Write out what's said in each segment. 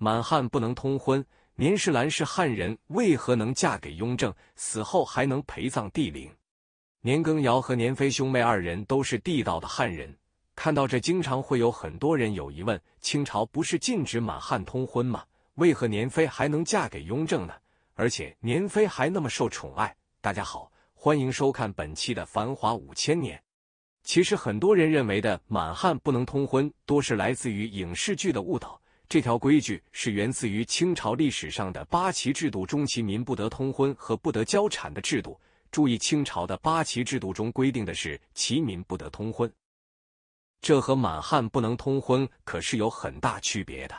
满汉不能通婚，年世兰是汉人为何能嫁给雍正，死后还能陪葬帝陵？年羹尧和年妃兄妹二人都是地道的汉人。看到这，经常会有很多人有疑问：清朝不是禁止满汉通婚吗？为何年妃还能嫁给雍正呢？而且年妃还那么受宠爱。大家好，欢迎收看本期的《繁华五千年》。其实很多人认为的满汉不能通婚，多是来自于影视剧的误导。这条规矩是源自于清朝历史上的八旗制度中其民不得通婚和不得交产的制度。注意，清朝的八旗制度中规定的是其民不得通婚，这和满汉不能通婚可是有很大区别的。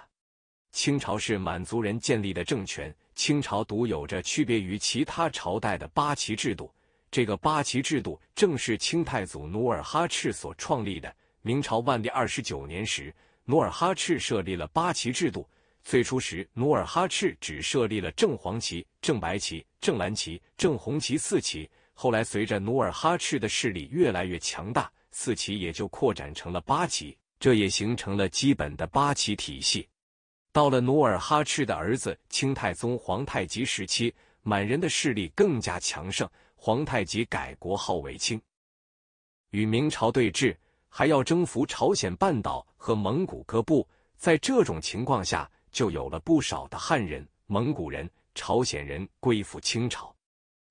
清朝是满族人建立的政权，清朝独有着区别于其他朝代的八旗制度。这个八旗制度正是清太祖努尔哈赤所创立的。明朝万历二十九年时。努尔哈赤设立了八旗制度。最初时，努尔哈赤只设立了正黄旗、正白旗、正蓝旗、正红旗四旗。后来，随着努尔哈赤的势力越来越强大，四旗也就扩展成了八旗，这也形成了基本的八旗体系。到了努尔哈赤的儿子清太宗皇太极时期，满人的势力更加强盛。皇太极改国号为清，与明朝对峙。还要征服朝鲜半岛和蒙古各部，在这种情况下，就有了不少的汉人、蒙古人、朝鲜人归附清朝。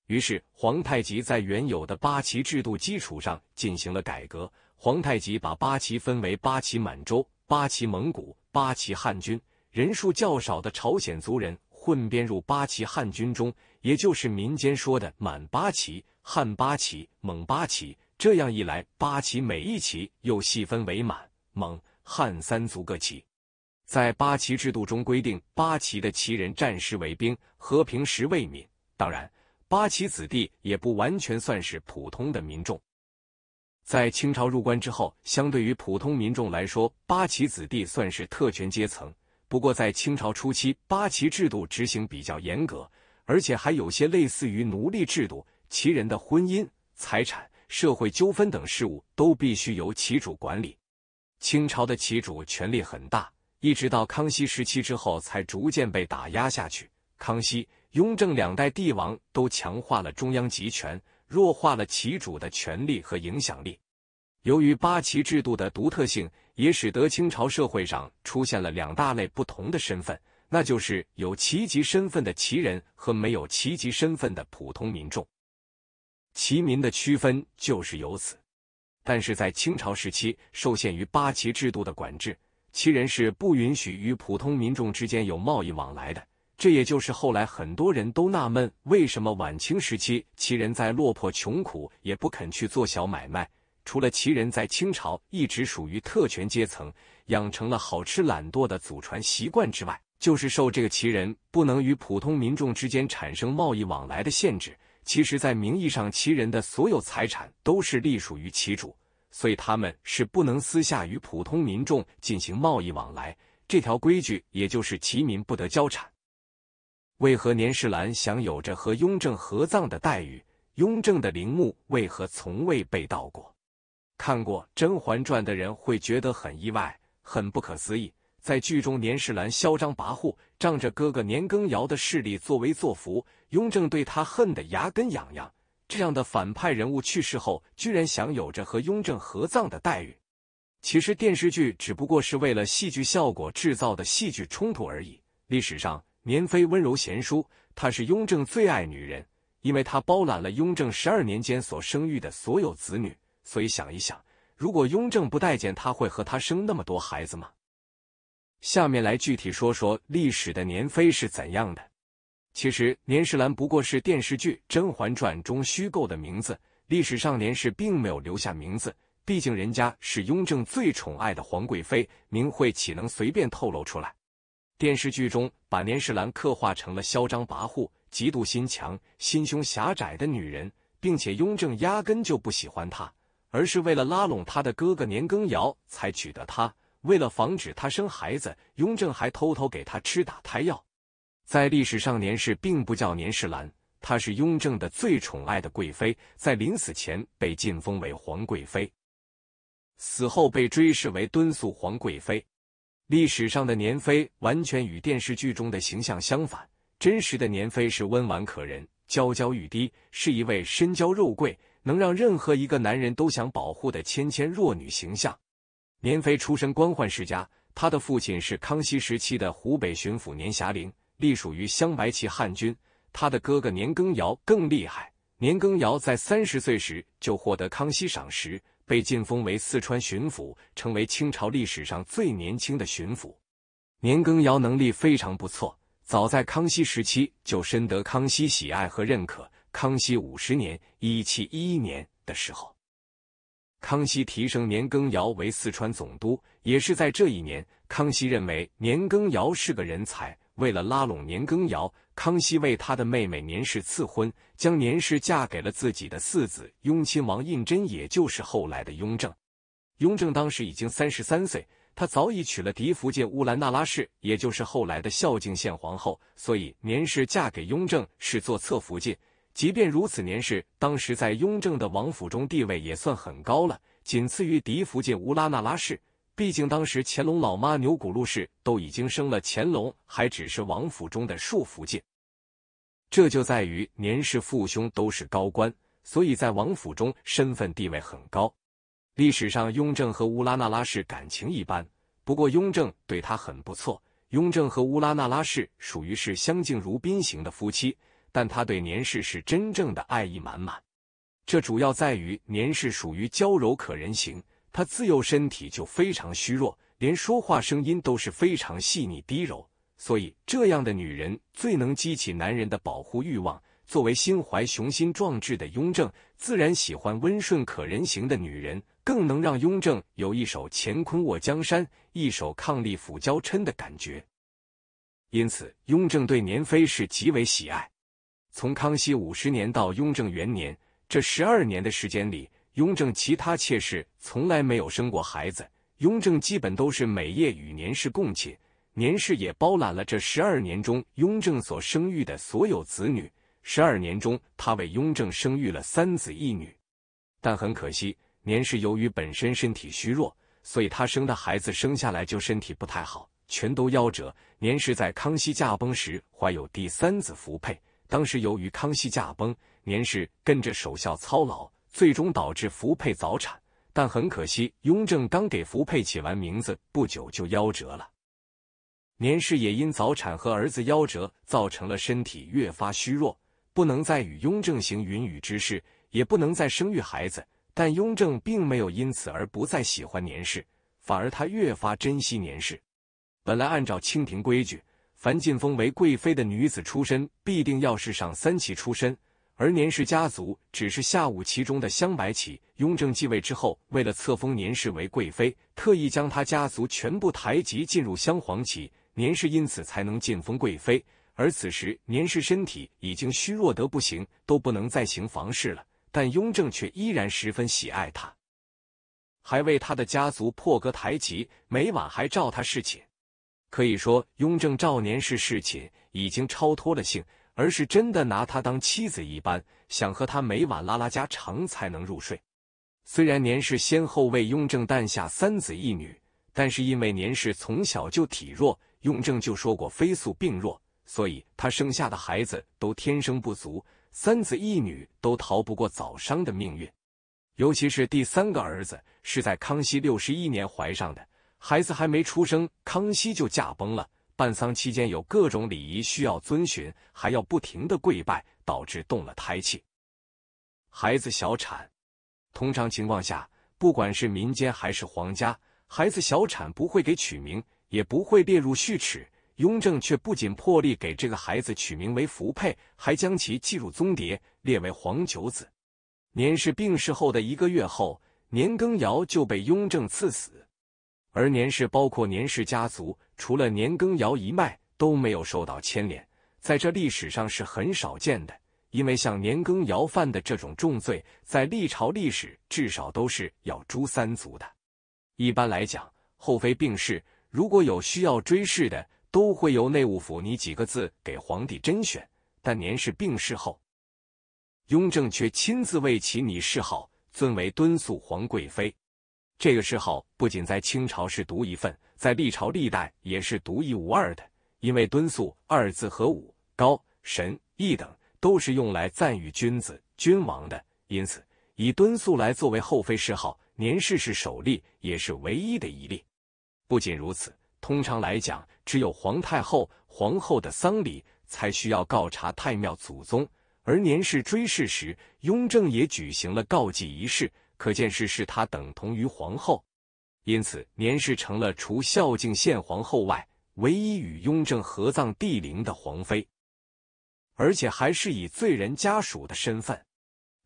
于是，皇太极在原有的八旗制度基础上进行了改革。皇太极把八旗分为八旗满洲、八旗蒙古、八旗汉军，人数较少的朝鲜族人混编入八旗汉军中，也就是民间说的满八旗、汉八旗、蒙八旗。这样一来，八旗每一旗又细分为满、蒙、汉三族各旗。在八旗制度中规定，八旗的旗人战时为兵，和平时为民。当然，八旗子弟也不完全算是普通的民众。在清朝入关之后，相对于普通民众来说，八旗子弟算是特权阶层。不过，在清朝初期，八旗制度执行比较严格，而且还有些类似于奴隶制度，旗人的婚姻、财产。社会纠纷等事务都必须由旗主管理。清朝的旗主权力很大，一直到康熙时期之后才逐渐被打压下去。康熙、雍正两代帝王都强化了中央集权，弱化了旗主的权力和影响力。由于八旗制度的独特性，也使得清朝社会上出现了两大类不同的身份，那就是有旗级身份的旗人和没有旗级身份的普通民众。齐民的区分就是由此，但是在清朝时期，受限于八旗制度的管制，旗人是不允许与普通民众之间有贸易往来的。这也就是后来很多人都纳闷，为什么晚清时期旗人在落魄穷苦也不肯去做小买卖？除了旗人在清朝一直属于特权阶层，养成了好吃懒惰的祖传习惯之外，就是受这个旗人不能与普通民众之间产生贸易往来的限制。其实，在名义上，其人的所有财产都是隶属于其主，所以他们是不能私下与普通民众进行贸易往来。这条规矩也就是其民不得交产。为何年世兰享有着和雍正合葬的待遇？雍正的陵墓为何从未被盗过？看过《甄嬛传》的人会觉得很意外，很不可思议。在剧中，年世兰嚣张跋扈。仗着哥哥年羹尧的势力作威作福，雍正对他恨得牙根痒痒。这样的反派人物去世后，居然享有着和雍正合葬的待遇。其实电视剧只不过是为了戏剧效果制造的戏剧冲突而已。历史上，年妃温柔贤淑，她是雍正最爱女人，因为她包揽了雍正十二年间所生育的所有子女。所以想一想，如果雍正不待见她，会和她生那么多孩子吗？下面来具体说说历史的年妃是怎样的。其实年世兰不过是电视剧《甄嬛传》中虚构的名字，历史上年氏并没有留下名字。毕竟人家是雍正最宠爱的皇贵妃，名讳岂能随便透露出来？电视剧中把年世兰刻画成了嚣张跋扈、嫉妒心强、心胸狭窄的女人，并且雍正压根就不喜欢她，而是为了拉拢他的哥哥年羹尧才娶的她。为了防止她生孩子，雍正还偷偷给她吃打胎药。在历史上，年氏并不叫年世兰，她是雍正的最宠爱的贵妃，在临死前被晋封为皇贵妃，死后被追谥为敦肃皇贵妃。历史上的年妃完全与电视剧中的形象相反，真实的年妃是温婉可人、娇娇欲滴，是一位身娇肉贵、能让任何一个男人都想保护的纤纤弱女形象。年妃出身官宦世家，她的父亲是康熙时期的湖北巡抚年遐龄，隶属于镶白旗汉军。他的哥哥年羹尧更厉害，年羹尧在三十岁时就获得康熙赏识，被晋封为四川巡抚，成为清朝历史上最年轻的巡抚。年羹尧能力非常不错，早在康熙时期就深得康熙喜爱和认可。康熙五十年（一七一一年）的时候。康熙提升年羹尧为四川总督，也是在这一年。康熙认为年羹尧是个人才，为了拉拢年羹尧，康熙为他的妹妹年氏赐婚，将年氏嫁给了自己的四子雍亲王胤禛，也就是后来的雍正。雍正当时已经三十三岁，他早已娶了嫡福晋乌兰那拉氏，也就是后来的孝敬献皇后，所以年氏嫁给雍正是做侧福晋。即便如此，年氏当时在雍正的王府中地位也算很高了，仅次于嫡福晋乌拉那拉氏。毕竟当时乾隆老妈钮钴禄氏都已经生了乾隆，还只是王府中的庶福晋。这就在于年氏父兄都是高官，所以在王府中身份地位很高。历史上雍正和乌拉那拉氏感情一般，不过雍正对她很不错。雍正和乌拉那拉氏属于是相敬如宾型的夫妻。但他对年氏是真正的爱意满满，这主要在于年氏属于娇柔可人型，她自幼身体就非常虚弱，连说话声音都是非常细腻低柔，所以这样的女人最能激起男人的保护欲望。作为心怀雄心壮志的雍正，自然喜欢温顺可人型的女人，更能让雍正有一手乾坤握江山，一手抗力抚娇嗔的感觉。因此，雍正对年妃是极为喜爱。从康熙五十年到雍正元年，这十二年的时间里，雍正其他妾室从来没有生过孩子，雍正基本都是每夜与年氏共寝，年氏也包揽了这十二年中雍正所生育的所有子女。十二年中，他为雍正生育了三子一女，但很可惜，年氏由于本身身体虚弱，所以她生的孩子生下来就身体不太好，全都夭折。年氏在康熙驾崩时怀有第三子福佩。当时由于康熙驾崩，年氏跟着守孝操劳，最终导致福佩早产。但很可惜，雍正刚给福佩起完名字不久就夭折了。年氏也因早产和儿子夭折，造成了身体越发虚弱，不能再与雍正行云雨之事，也不能再生育孩子。但雍正并没有因此而不再喜欢年氏，反而他越发珍惜年氏。本来按照清廷规矩。凡晋封为贵妃的女子出身必定要是上三旗出身，而年氏家族只是下五旗中的镶白旗。雍正继位之后，为了册封年氏为贵妃，特意将他家族全部抬级进入镶黄旗。年氏因此才能晋封贵妃。而此时年氏身体已经虚弱得不行，都不能再行房事了，但雍正却依然十分喜爱他，还为他的家族破格抬级，每晚还召他侍寝。可以说，雍正少年时侍寝，已经超脱了性，而是真的拿她当妻子一般，想和她每晚拉拉家常才能入睡。虽然年氏先后为雍正诞下三子一女，但是因为年氏从小就体弱，雍正就说过非素病弱，所以她生下的孩子都天生不足，三子一女都逃不过早伤的命运。尤其是第三个儿子，是在康熙六十一年怀上的。孩子还没出生，康熙就驾崩了。办丧期间有各种礼仪需要遵循，还要不停的跪拜，导致动了胎气，孩子小产。通常情况下，不管是民间还是皇家，孩子小产不会给取名，也不会列入序齿。雍正却不仅破例给这个孩子取名为福佩，还将其记入宗牒，列为皇九子。年氏病逝后的一个月后，年羹尧就被雍正赐死。而年氏包括年氏家族，除了年羹尧一脉都没有受到牵连，在这历史上是很少见的。因为像年羹尧犯的这种重罪，在历朝历史至少都是要诛三族的。一般来讲，后妃病逝，如果有需要追谥的，都会由内务府拟几个字给皇帝甄选。但年氏病逝后，雍正却亲自为其拟谥号，尊为敦肃皇贵妃。这个谥号不仅在清朝是独一份，在历朝历代也是独一无二的。因为“敦肃”二字和“武”“高”“神”“义”等都是用来赞誉君子、君王的，因此以“敦肃”来作为后妃谥号，年氏是首例，也是唯一的一例。不仅如此，通常来讲，只有皇太后、皇后的丧礼才需要告察太庙祖宗，而年氏追谥时，雍正也举行了告祭仪式。可见是是她等同于皇后，因此年氏成了除孝敬献皇后外，唯一与雍正合葬帝陵的皇妃，而且还是以罪人家属的身份。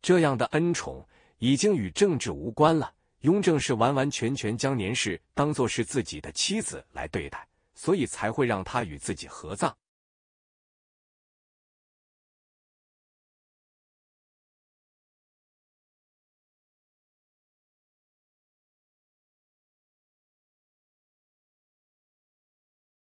这样的恩宠已经与政治无关了，雍正是完完全全将年氏当作是自己的妻子来对待，所以才会让她与自己合葬。